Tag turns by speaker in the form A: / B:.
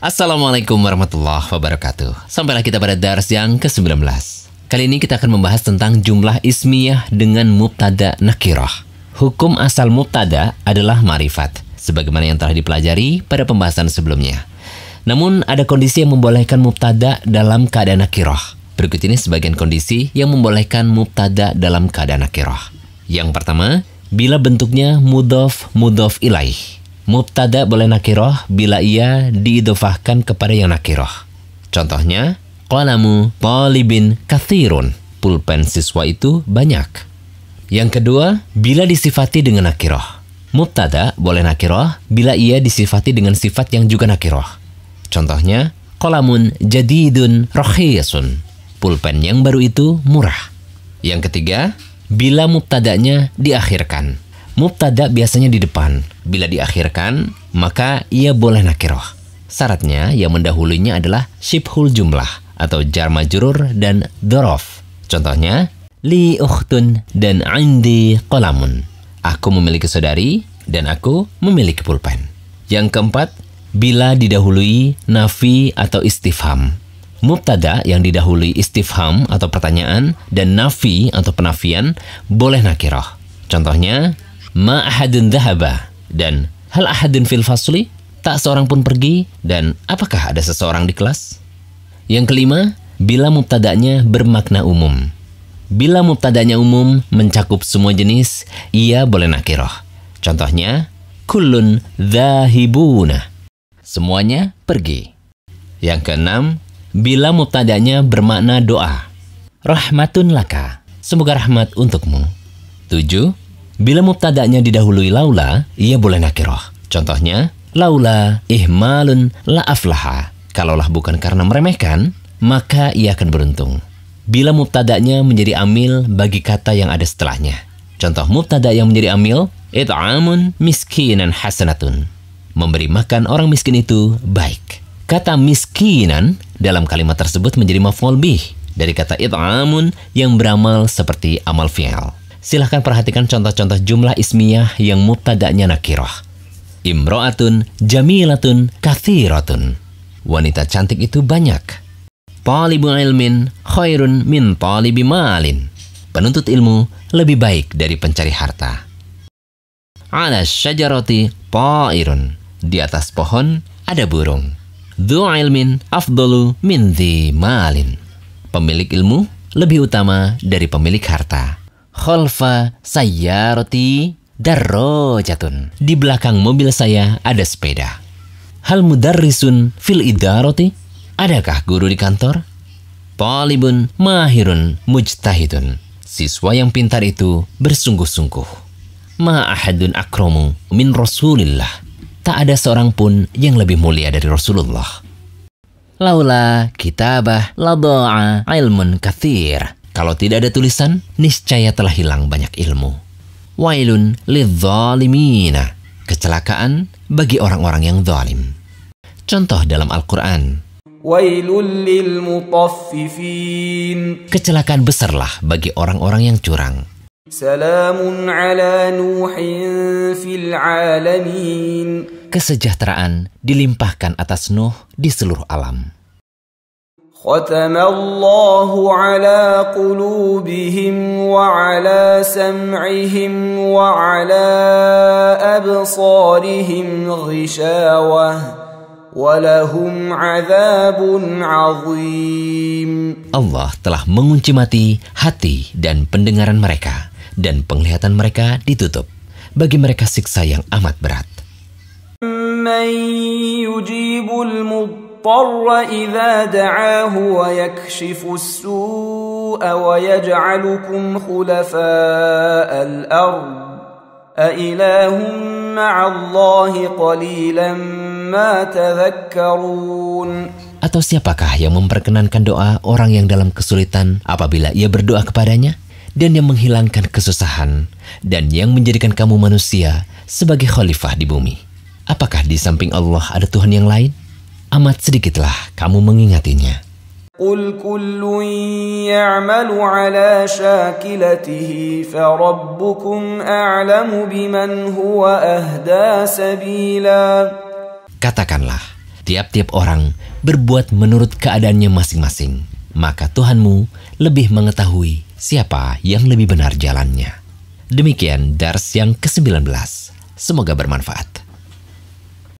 A: Assalamualaikum warahmatullahi wabarakatuh. Sampailah kita pada dars yang ke-19. Kali ini kita akan membahas tentang jumlah ismiyah dengan mubtada nakirah. Hukum asal mubtada adalah marifat, sebagaimana yang telah dipelajari pada pembahasan sebelumnya. Namun ada kondisi yang membolehkan mubtada dalam keadaan nakirah. Berikut ini sebagian kondisi yang membolehkan mubtada dalam keadaan nakirah. Yang pertama, bila bentuknya mudof mudof ilaih Mubtada boleh nakiroh bila ia diidofahkan kepada yang nakiroh. Contohnya, kolamu polibin kathirun. Pulpen siswa itu banyak. Yang kedua, bila disifati dengan nakiroh. Mubtada boleh nakiroh bila ia disifati dengan sifat yang juga nakiroh. Contohnya, Qalamun jadidun rohiyasun. Pulpen yang baru itu murah. Yang ketiga, bila mubtadanya diakhirkan. Mubtada biasanya di depan. Bila diakhirkan, maka ia boleh nakiroh. Syaratnya yang mendahulunya adalah shibhul jumlah atau jar majrur dan dorof. Contohnya, li ukhtun dan indi kolamun. Aku memiliki saudari dan aku memiliki pulpen. Yang keempat, bila didahului nafi atau istifham. Mubtada yang didahului istifham atau pertanyaan dan nafi atau penafian boleh nakiroh. Contohnya, ma ahadun dhahaba dan hal ahadun fil fasli tak seorang pun pergi dan apakah ada seseorang di kelas? Yang kelima, bila mubtada'nya bermakna umum. Bila mubtada'nya umum mencakup semua jenis, ia boleh nakiroh. Contohnya, kulun dhahibuna. Semuanya pergi. Yang keenam, bila mubtada'nya bermakna doa. Rahmatun laka, semoga rahmat untukmu. Tujuh, Bila mubtada'nya didahului laula, ia boleh nakiroh. Contohnya, laula ihmalun la aflaha. Kalaulah bukan karena meremehkan, maka ia akan beruntung. Bila mubtada'nya menjadi amil bagi kata yang ada setelahnya. Contoh mubtada yang menjadi amil, it'amun miskinan hasanatun. Memberi makan orang miskin itu baik. Kata miskinan dalam kalimat tersebut menjadi maf'ul dari kata it'amun yang beramal seperti amal fi'al. Silahkan perhatikan contoh-contoh jumlah ismiyah yang mubtada'nya nakiroh. Imro'atun, jamilatun, kathiratun. Wanita cantik itu banyak. Talibu ilmin khairun min talibi malin. Penuntut ilmu lebih baik dari pencari harta. Ala syajaroti ta'irun. Di atas pohon ada burung. Dhu ilmin afdolu min di malin. Pemilik ilmu lebih utama dari pemilik harta khalfa sayyarati darrojatun. Di belakang mobil saya ada sepeda. Hal mudarrisun fil roti Adakah guru di kantor? Talibun mahirun mujtahidun. Siswa yang pintar itu bersungguh-sungguh. Ma ahadun min Rasulillah. Tak ada seorang pun yang lebih mulia dari Rasulullah. Laula kitabah ladaa ilmun kathir kalau tidak ada tulisan, niscaya telah hilang banyak ilmu. Wailun lidzalimina. Kecelakaan bagi orang-orang yang zalim. Contoh dalam Al-Quran.
B: Wailul lil mutaffifin.
A: Kecelakaan besarlah bagi orang-orang yang curang.
B: Salamun ala Nuhin fil alamin.
A: Kesejahteraan dilimpahkan atas Nuh di seluruh alam.
B: ختم الله على قلوبهم وعلى سمعهم وعلى أبصارهم غشاوة ولهم عذاب عظيم
A: Allah telah mengunci mati hati dan pendengaran mereka dan penglihatan mereka ditutup bagi mereka siksa yang amat berat.
B: من يجيب المضطر المضطر إذا دعاه ويكشف السوء ويجعلكم خلفاء الأرض أإله مع الله قليلا ما تذكرون
A: Atau siapakah yang memperkenankan doa orang yang dalam kesulitan apabila ia berdoa kepadanya? Dan yang menghilangkan kesusahan dan yang menjadikan kamu manusia sebagai khalifah di bumi. Apakah di samping Allah ada Tuhan yang lain? amat sedikitlah kamu mengingatinya. Katakanlah, tiap-tiap orang berbuat menurut keadaannya masing-masing, maka Tuhanmu lebih mengetahui siapa yang lebih benar jalannya. Demikian dars yang ke-19. Semoga bermanfaat.